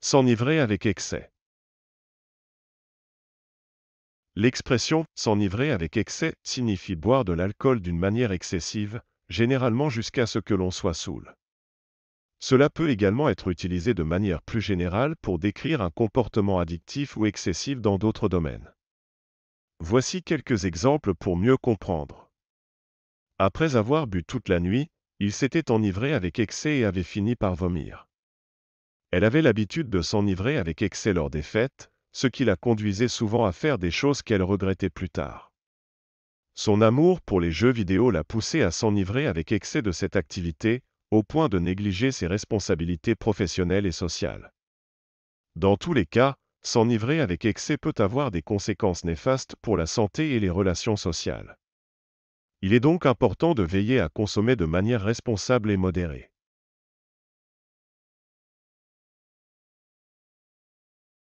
S'enivrer avec excès. L'expression s'enivrer avec excès signifie boire de l'alcool d'une manière excessive, généralement jusqu'à ce que l'on soit saoul. Cela peut également être utilisé de manière plus générale pour décrire un comportement addictif ou excessif dans d'autres domaines. Voici quelques exemples pour mieux comprendre. Après avoir bu toute la nuit, il s'était enivré avec excès et avait fini par vomir. Elle avait l'habitude de s'enivrer avec excès lors des fêtes, ce qui la conduisait souvent à faire des choses qu'elle regrettait plus tard. Son amour pour les jeux vidéo l'a poussée à s'enivrer avec excès de cette activité, au point de négliger ses responsabilités professionnelles et sociales. Dans tous les cas, s'enivrer avec excès peut avoir des conséquences néfastes pour la santé et les relations sociales. Il est donc important de veiller à consommer de manière responsable et modérée.